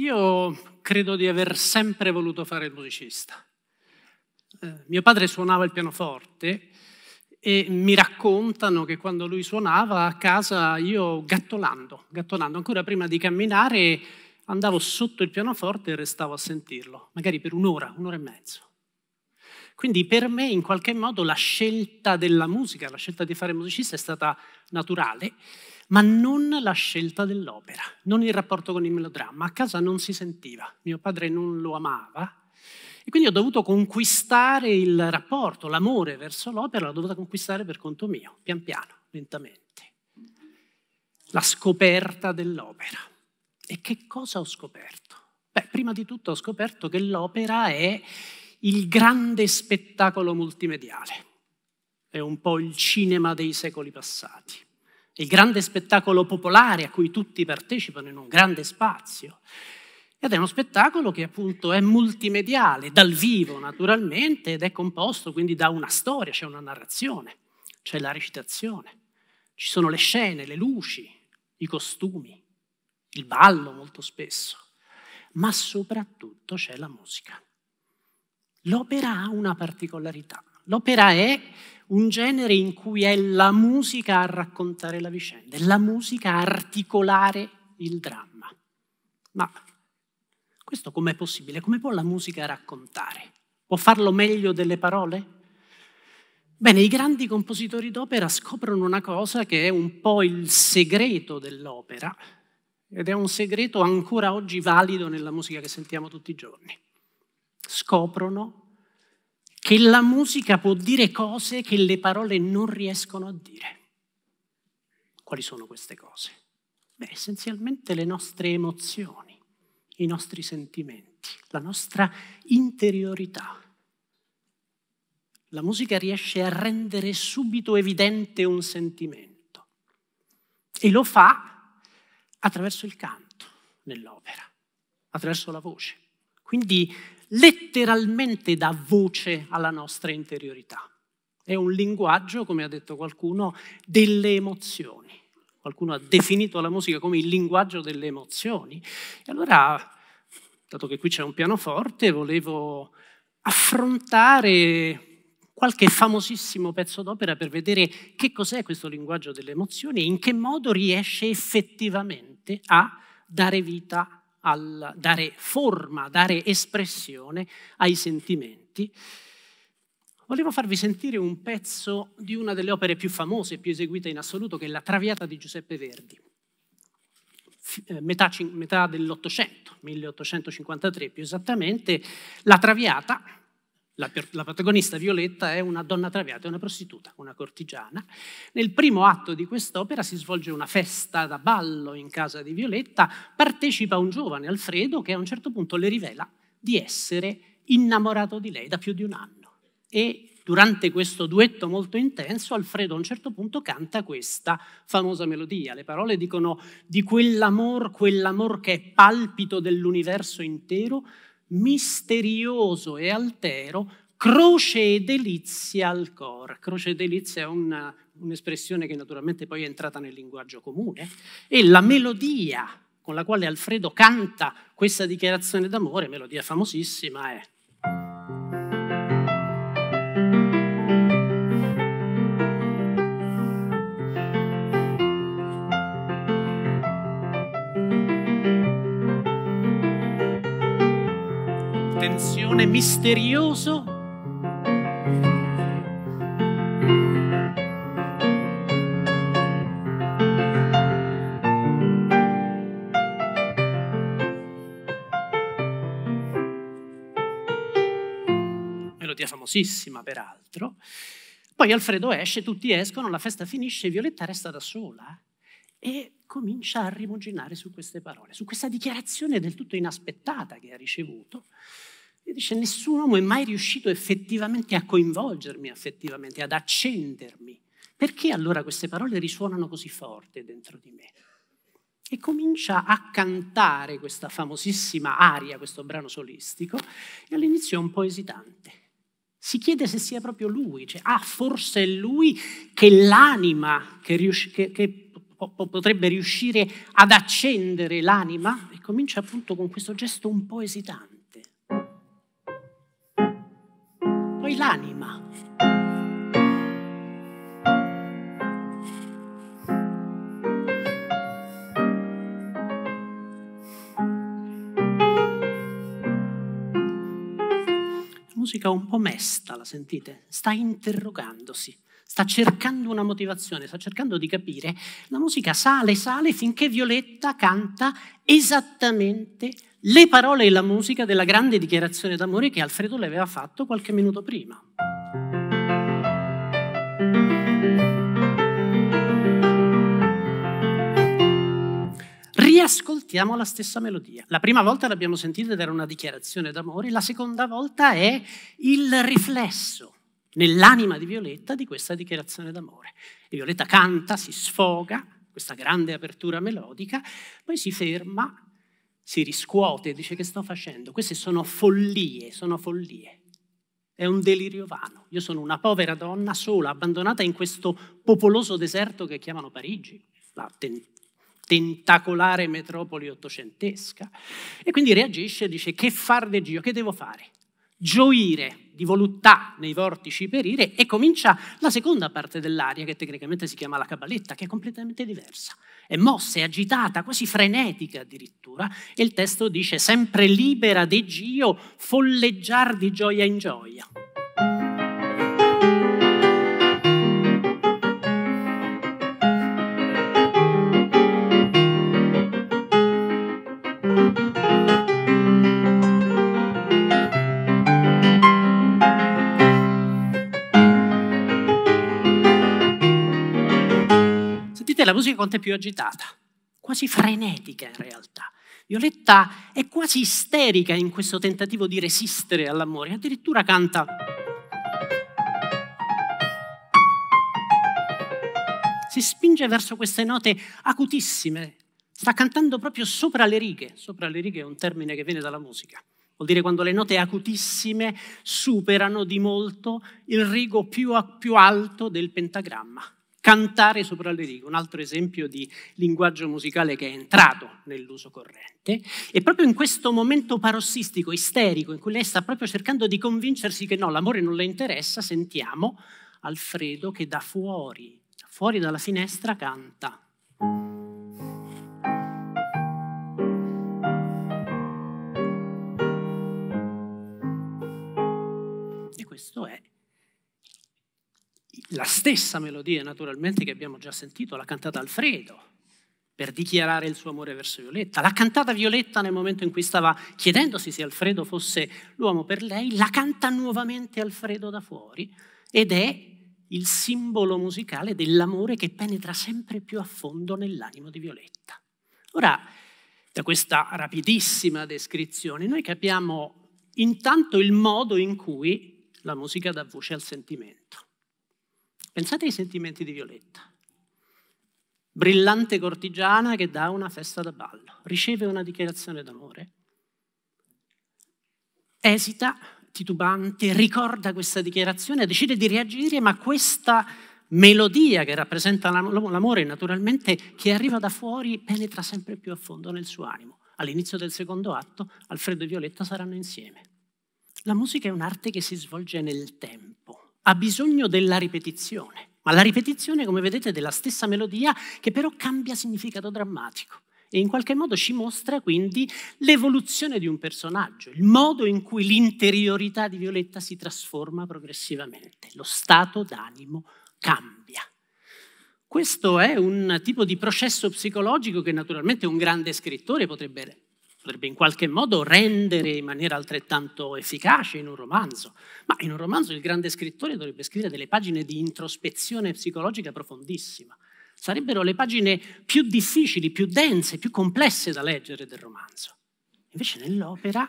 Io credo di aver sempre voluto fare il musicista. Eh, mio padre suonava il pianoforte e mi raccontano che quando lui suonava a casa io gattolando, gattolando ancora prima di camminare andavo sotto il pianoforte e restavo a sentirlo, magari per un'ora, un'ora e mezzo. Quindi per me in qualche modo la scelta della musica, la scelta di fare musicista è stata naturale ma non la scelta dell'opera, non il rapporto con il melodramma. A casa non si sentiva, mio padre non lo amava e quindi ho dovuto conquistare il rapporto, l'amore verso l'opera, l'ho dovuta conquistare per conto mio, pian piano, lentamente. La scoperta dell'opera. E che cosa ho scoperto? Beh, prima di tutto ho scoperto che l'opera è il grande spettacolo multimediale, è un po' il cinema dei secoli passati il grande spettacolo popolare a cui tutti partecipano in un grande spazio. Ed è uno spettacolo che appunto è multimediale, dal vivo naturalmente, ed è composto quindi da una storia, c'è una narrazione, c'è la recitazione, ci sono le scene, le luci, i costumi, il ballo molto spesso, ma soprattutto c'è la musica. L'opera ha una particolarità. L'opera è un genere in cui è la musica a raccontare la vicenda, è la musica a articolare il dramma. Ma questo com'è possibile? Come può la musica raccontare? Può farlo meglio delle parole? Bene, i grandi compositori d'opera scoprono una cosa che è un po' il segreto dell'opera ed è un segreto ancora oggi valido nella musica che sentiamo tutti i giorni. Scoprono che la musica può dire cose che le parole non riescono a dire. Quali sono queste cose? Beh, essenzialmente le nostre emozioni, i nostri sentimenti, la nostra interiorità. La musica riesce a rendere subito evidente un sentimento e lo fa attraverso il canto nell'opera, attraverso la voce. Quindi letteralmente dà voce alla nostra interiorità. È un linguaggio, come ha detto qualcuno, delle emozioni. Qualcuno ha definito la musica come il linguaggio delle emozioni. E allora, dato che qui c'è un pianoforte, volevo affrontare qualche famosissimo pezzo d'opera per vedere che cos'è questo linguaggio delle emozioni e in che modo riesce effettivamente a dare vita a al dare forma, dare espressione ai sentimenti. Volevo farvi sentire un pezzo di una delle opere più famose e più eseguite in assoluto, che è La Traviata di Giuseppe Verdi, eh, metà, metà dell'Ottocento, 1853 più esattamente. La Traviata, la, la, protagonista Violetta è una donna traviata, è una prostituta, una cortigiana. Nel primo atto di quest'opera si svolge una festa da ballo in casa di Violetta, partecipa un giovane, Alfredo, che a un certo punto le rivela di essere innamorato di lei da più di un anno. E durante questo duetto molto intenso, Alfredo a un certo punto canta questa famosa melodia. Le parole dicono di quell'amor, quell'amor che è palpito dell'universo intero, misterioso e altero, croce e delizia al cor. Croce e delizia è una, un'espressione che naturalmente poi è entrata nel linguaggio comune, eh? e la melodia con la quale Alfredo canta questa dichiarazione d'amore, melodia famosissima, è non è misterioso? Melodia famosissima, peraltro. Poi Alfredo esce, tutti escono, la festa finisce, Violetta resta da sola eh, e comincia a rimuginare su queste parole, su questa dichiarazione del tutto inaspettata che ha ricevuto. E dice, nessun uomo è mai riuscito effettivamente a coinvolgermi affettivamente, ad accendermi. Perché allora queste parole risuonano così forte dentro di me? E comincia a cantare questa famosissima aria, questo brano solistico, e all'inizio è un po' esitante. Si chiede se sia proprio lui, cioè, ah, forse è lui che l'anima, che, rius- che, che potrebbe riuscire ad accendere l'anima, e comincia appunto con questo gesto un po' esitante. l'anima. Musica un po' mesta, la sentite? Sta interrogandosi, sta cercando una motivazione, sta cercando di capire. La musica sale, sale finché Violetta canta esattamente le parole e la musica della grande dichiarazione d'amore che Alfredo le aveva fatto qualche minuto prima. Riascoltiamo la stessa melodia. La prima volta l'abbiamo sentita ed era una dichiarazione d'amore, la seconda volta è il riflesso nell'anima di Violetta di questa dichiarazione d'amore. E Violetta canta, si sfoga, questa grande apertura melodica, poi si ferma si riscuote e dice che sto facendo? Queste sono follie, sono follie. È un delirio vano. Io sono una povera donna sola, abbandonata in questo popoloso deserto che chiamano Parigi, la ten- tentacolare metropoli ottocentesca. E quindi reagisce e dice che far del Gio, che devo fare? gioire di voluttà nei vortici perire e comincia la seconda parte dell'aria che tecnicamente si chiama la cabaletta, che è completamente diversa. È mossa, è agitata, quasi frenetica addirittura e il testo dice sempre libera de Gio folleggiar di gioia in gioia. quanto è più agitata, quasi frenetica in realtà. Violetta è quasi isterica in questo tentativo di resistere all'amore, addirittura canta... Si spinge verso queste note acutissime, sta cantando proprio sopra le righe, sopra le righe è un termine che viene dalla musica vuol dire quando le note acutissime superano di molto il rigo più, più alto del pentagramma. Cantare sopra le righe, un altro esempio di linguaggio musicale che è entrato nell'uso corrente, e proprio in questo momento parossistico, isterico, in cui lei sta proprio cercando di convincersi che no, l'amore non le interessa, sentiamo Alfredo che da fuori, fuori dalla finestra canta. la stessa melodia naturalmente che abbiamo già sentito, l'ha cantata Alfredo per dichiarare il suo amore verso Violetta, l'ha cantata Violetta nel momento in cui stava chiedendosi se Alfredo fosse l'uomo per lei, la canta nuovamente Alfredo da fuori ed è il simbolo musicale dell'amore che penetra sempre più a fondo nell'animo di Violetta. Ora, da questa rapidissima descrizione, noi capiamo intanto il modo in cui la musica dà voce al sentimento. Pensate ai sentimenti di Violetta. Brillante cortigiana che dà una festa da ballo, riceve una dichiarazione d'amore, esita, titubante, ricorda questa dichiarazione, decide di reagire, ma questa melodia che rappresenta l'amore naturalmente che arriva da fuori penetra sempre più a fondo nel suo animo. All'inizio del secondo atto Alfredo e Violetta saranno insieme. La musica è un'arte che si svolge nel tempo ha bisogno della ripetizione. Ma la ripetizione, come vedete, è della stessa melodia che però cambia significato drammatico e in qualche modo ci mostra quindi l'evoluzione di un personaggio, il modo in cui l'interiorità di Violetta si trasforma progressivamente, lo stato d'animo cambia. Questo è un tipo di processo psicologico che naturalmente un grande scrittore potrebbe potrebbe in qualche modo rendere in maniera altrettanto efficace in un romanzo, ma in un romanzo il grande scrittore dovrebbe scrivere delle pagine di introspezione psicologica profondissima. Sarebbero le pagine più difficili, più dense, più complesse da leggere del romanzo. Invece nell'opera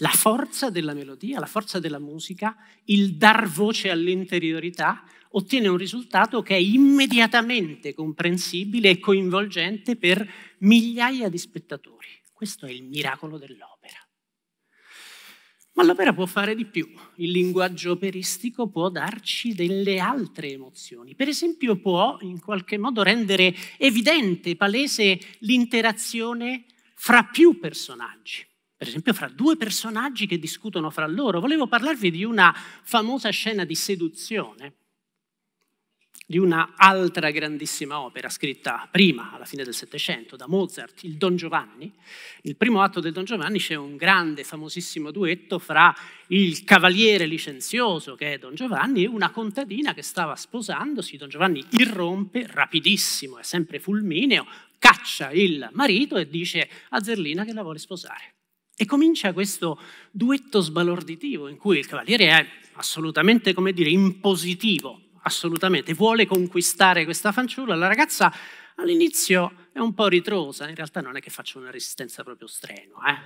la forza della melodia, la forza della musica, il dar voce all'interiorità ottiene un risultato che è immediatamente comprensibile e coinvolgente per migliaia di spettatori. Questo è il miracolo dell'opera. Ma l'opera può fare di più. Il linguaggio operistico può darci delle altre emozioni. Per esempio può in qualche modo rendere evidente, palese l'interazione fra più personaggi. Per esempio fra due personaggi che discutono fra loro. Volevo parlarvi di una famosa scena di seduzione di un'altra grandissima opera scritta prima, alla fine del Settecento, da Mozart, il Don Giovanni. Nel primo atto del Don Giovanni c'è un grande, famosissimo duetto fra il cavaliere licenzioso che è Don Giovanni e una contadina che stava sposandosi. Don Giovanni irrompe rapidissimo, è sempre fulmineo, caccia il marito e dice a Zerlina che la vuole sposare. E comincia questo duetto sbalorditivo in cui il cavaliere è assolutamente, come dire, impositivo assolutamente, vuole conquistare questa fanciulla, la ragazza all'inizio è un po' ritrosa, in realtà non è che faccia una resistenza proprio strenua, eh?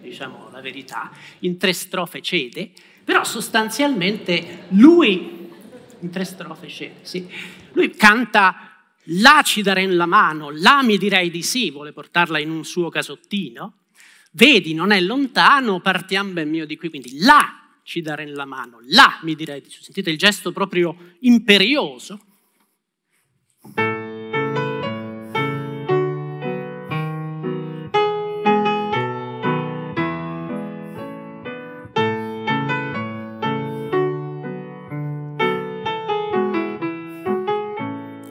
diciamo la verità, in tre strofe cede, però sostanzialmente lui, in tre strofe cede, sì, lui canta l'acida in la mano, la mi direi di sì, vuole portarla in un suo casottino, vedi non è lontano, partiamo ben mio di qui, quindi la ci darà la mano. Là mi direi, sentite il gesto proprio imperioso.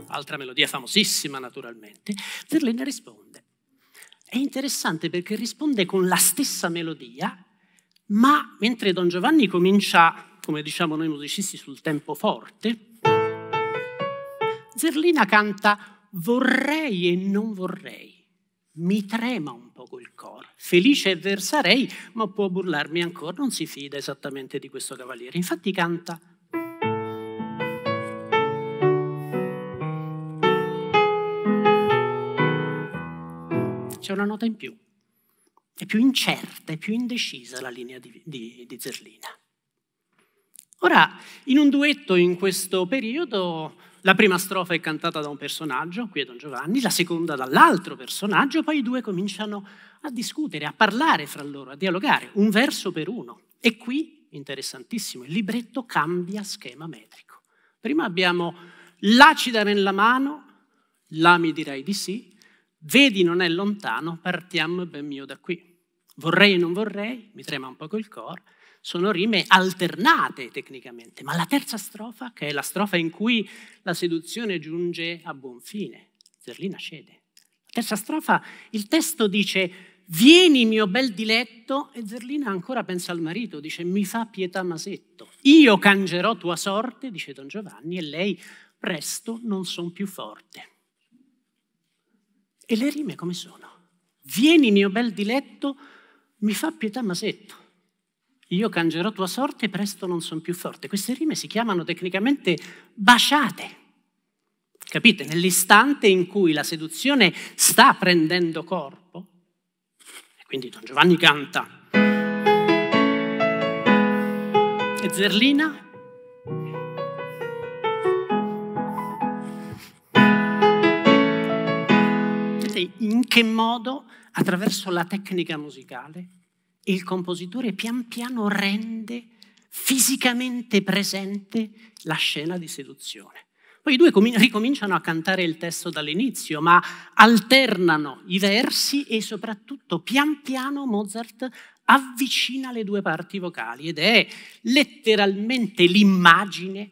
Altra melodia famosissima naturalmente, Zerlina risponde. È interessante perché risponde con la stessa melodia ma mentre Don Giovanni comincia, come diciamo noi musicisti, sul tempo forte, Zerlina canta Vorrei e non vorrei, mi trema un poco il cuore, felice e versarei, ma può burlarmi ancora, non si fida esattamente di questo cavaliere. Infatti canta c'è una nota in più è più incerta, è più indecisa la linea di, di, di Zerlina. Ora, in un duetto in questo periodo, la prima strofa è cantata da un personaggio, qui è Don Giovanni, la seconda dall'altro personaggio, poi i due cominciano a discutere, a parlare fra loro, a dialogare, un verso per uno. E qui, interessantissimo, il libretto cambia schema metrico. Prima abbiamo l'acida nella mano, la mi dirai di sì, vedi non è lontano, partiamo ben mio da qui vorrei e non vorrei, mi trema un poco il cor, sono rime alternate tecnicamente, ma la terza strofa, che è la strofa in cui la seduzione giunge a buon fine, Zerlina cede. La terza strofa, il testo dice, vieni mio bel diletto, e Zerlina ancora pensa al marito, dice, mi fa pietà Masetto, io cangerò tua sorte, dice Don Giovanni, e lei, presto non son più forte. E le rime come sono? Vieni mio bel diletto, mi fa pietà Masetto. Io cangerò tua sorte, presto non sono più forte. Queste rime si chiamano tecnicamente baciate. Capite? Nell'istante in cui la seduzione sta prendendo corpo, e quindi Don Giovanni canta, e Zerlina immaginate in che modo attraverso la tecnica musicale il compositore pian piano rende fisicamente presente la scena di seduzione. Poi i due ricominciano a cantare il testo dall'inizio, ma alternano i versi e soprattutto pian piano Mozart avvicina le due parti vocali ed è letteralmente l'immagine,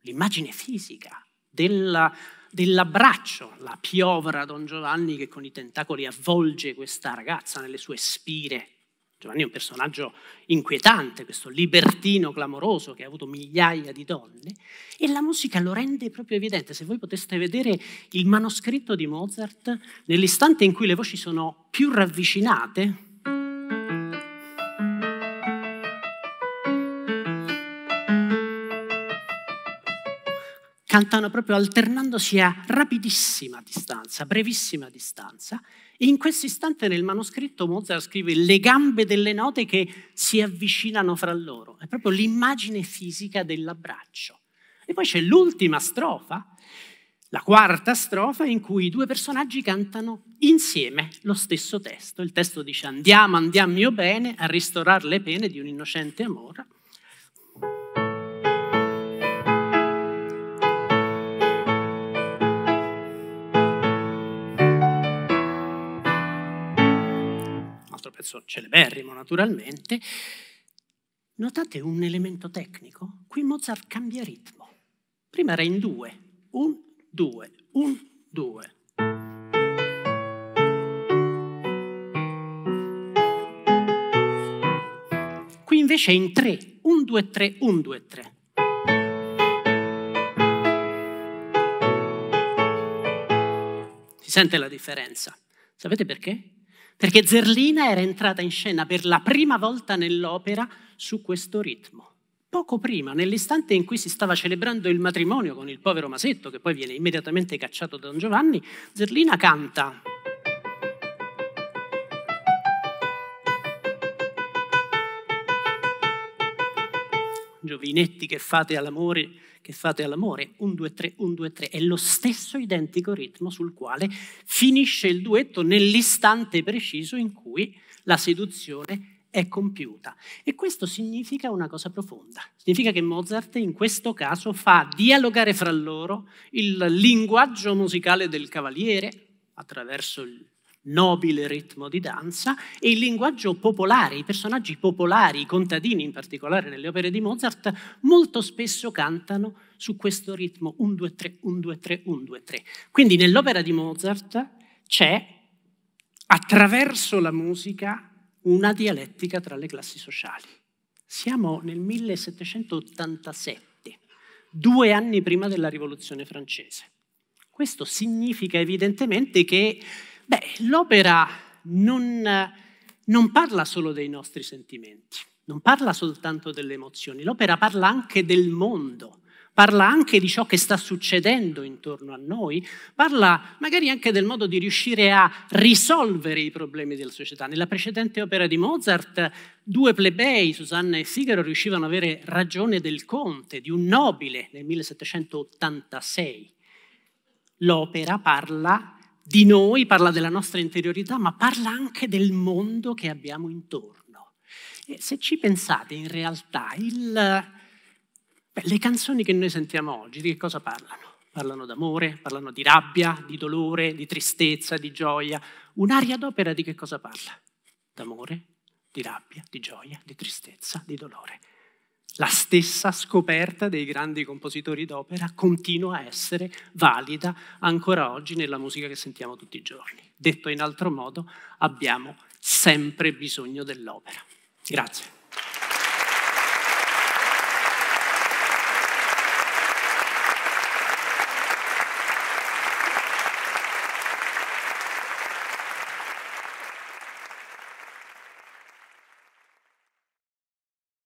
l'immagine fisica della dell'abbraccio, la piovra Don Giovanni che con i tentacoli avvolge questa ragazza nelle sue spire. Giovanni è un personaggio inquietante, questo libertino clamoroso che ha avuto migliaia di donne, e la musica lo rende proprio evidente. Se voi poteste vedere il manoscritto di Mozart, nell'istante in cui le voci sono più ravvicinate, cantano proprio alternandosi a rapidissima distanza, brevissima distanza. E in questo istante nel manoscritto Mozart scrive le gambe delle note che si avvicinano fra loro. È proprio l'immagine fisica dell'abbraccio. E poi c'è l'ultima strofa, la quarta strofa, in cui i due personaggi cantano insieme lo stesso testo. Il testo dice andiamo, andiamo mio bene a ristorare le pene di un innocente amore. pezzo celeberrimo naturalmente, notate un elemento tecnico? Qui Mozart cambia ritmo. Prima era in due, un, due, un, due. Qui invece è in tre, un, due, tre, un, due, tre. Si sente la differenza. Sapete perché? perché Zerlina era entrata in scena per la prima volta nell'opera su questo ritmo. Poco prima, nell'istante in cui si stava celebrando il matrimonio con il povero Masetto, che poi viene immediatamente cacciato da Don Giovanni, Zerlina canta giovinetti che fate all'amore, che fate all'amore, 1, 2, 3, 1, 2, 3, è lo stesso identico ritmo sul quale finisce il duetto nell'istante preciso in cui la seduzione è compiuta. E questo significa una cosa profonda, significa che Mozart in questo caso fa dialogare fra loro il linguaggio musicale del cavaliere attraverso il nobile ritmo di danza e il linguaggio popolare, i personaggi popolari, i contadini in particolare nelle opere di Mozart, molto spesso cantano su questo ritmo 1, 2, 3, 1, 2, 3, 1, 2, 3. Quindi nell'opera di Mozart c'è, attraverso la musica, una dialettica tra le classi sociali. Siamo nel 1787, due anni prima della rivoluzione francese. Questo significa evidentemente che Beh, l'opera non, non parla solo dei nostri sentimenti, non parla soltanto delle emozioni, l'opera parla anche del mondo, parla anche di ciò che sta succedendo intorno a noi, parla magari anche del modo di riuscire a risolvere i problemi della società. Nella precedente opera di Mozart, due plebei, Susanna e Figaro, riuscivano ad avere ragione del conte, di un nobile nel 1786. L'opera parla di noi, parla della nostra interiorità, ma parla anche del mondo che abbiamo intorno. E se ci pensate, in realtà, il, beh, le canzoni che noi sentiamo oggi di che cosa parlano? Parlano d'amore, parlano di rabbia, di dolore, di tristezza, di gioia. Un'aria d'opera di che cosa parla? D'amore, di rabbia, di gioia, di tristezza, di dolore. La stessa scoperta dei grandi compositori d'opera continua a essere valida ancora oggi nella musica che sentiamo tutti i giorni. Detto in altro modo, abbiamo sempre bisogno dell'opera. Grazie.